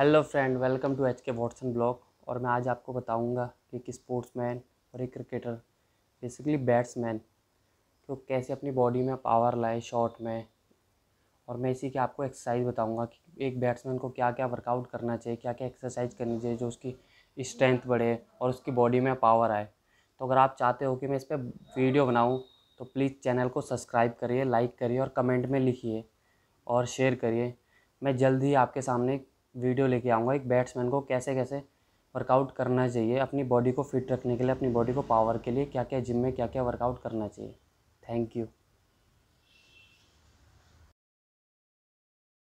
hello friend welcome to H K Watson blog और मैं आज आपको बताऊंगा कि एक स्पोर्ट्समैन और एक क्रिकेटर बेसिकली बैट्समैन तो कैसे अपनी बॉडी में पावर लाए शॉट में और मैं इसी की आपको एक्सरसाइज बताऊंगा कि एक बैट्समैन को क्या क्या वर्कआउट करना चाहिए क्या क्या एक्सरसाइज करनी चाहिए जो उसकी स्ट्रेंथ बढ़े और उसकी बॉडी में पावर आए तो अगर आप चाहते हो कि मैं इस पर वीडियो बनाऊँ तो प्लीज़ चैनल को सब्सक्राइब करिए लाइक करिए और कमेंट में लिखिए और शेयर करिए मैं जल्द ही आपके सामने वीडियो लेके आऊँगा एक बैट्समैन को कैसे कैसे वर्कआउट करना चाहिए अपनी बॉडी को फिट रखने के लिए अपनी बॉडी को पावर के लिए क्या क्या जिम में क्या क्या वर्कआउट करना चाहिए थैंक यू